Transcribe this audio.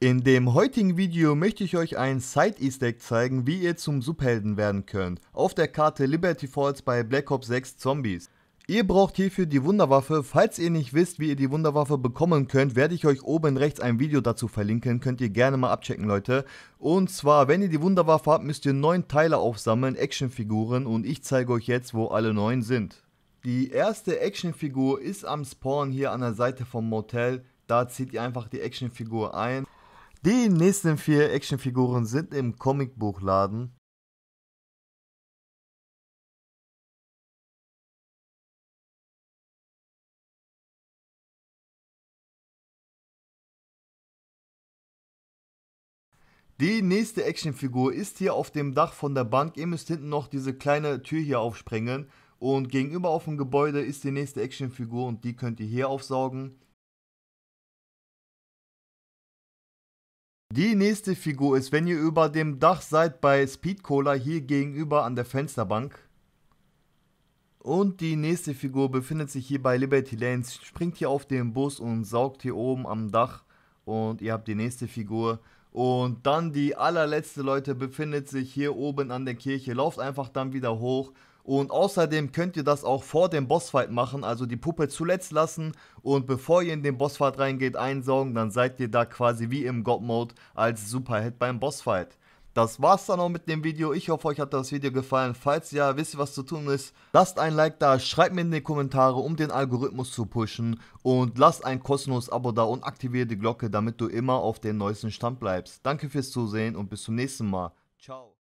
In dem heutigen Video möchte ich euch ein Side East Deck zeigen, wie ihr zum Subhelden werden könnt, auf der Karte Liberty Falls bei Black Ops 6 Zombies. Ihr braucht hierfür die Wunderwaffe, falls ihr nicht wisst, wie ihr die Wunderwaffe bekommen könnt, werde ich euch oben rechts ein Video dazu verlinken, könnt ihr gerne mal abchecken Leute. Und zwar, wenn ihr die Wunderwaffe habt, müsst ihr 9 Teile aufsammeln, Actionfiguren und ich zeige euch jetzt, wo alle 9 sind. Die erste Actionfigur ist am Spawn hier an der Seite vom Motel, da zieht ihr einfach die Actionfigur ein die nächsten vier Actionfiguren sind im Comicbuchladen. Die nächste Actionfigur ist hier auf dem Dach von der Bank. Ihr müsst hinten noch diese kleine Tür hier aufsprengen. Und gegenüber auf dem Gebäude ist die nächste Actionfigur und die könnt ihr hier aufsaugen. Die nächste Figur ist, wenn ihr über dem Dach seid bei Speed Cola hier gegenüber an der Fensterbank. Und die nächste Figur befindet sich hier bei Liberty Lanes, springt hier auf den Bus und saugt hier oben am Dach. Und ihr habt die nächste Figur. Und dann die allerletzte Leute befindet sich hier oben an der Kirche, lauft einfach dann wieder hoch und außerdem könnt ihr das auch vor dem Bossfight machen, also die Puppe zuletzt lassen und bevor ihr in den Bossfight reingeht einsaugen, dann seid ihr da quasi wie im God Mode als Superhead beim Bossfight. Das war's dann auch mit dem Video. Ich hoffe, euch hat das Video gefallen. Falls ja, wisst ihr, was zu tun ist. Lasst ein Like da, schreibt mir in die Kommentare, um den Algorithmus zu pushen. Und lasst ein kostenloses Abo da und aktiviert die Glocke, damit du immer auf den neuesten Stand bleibst. Danke fürs Zusehen und bis zum nächsten Mal. Ciao.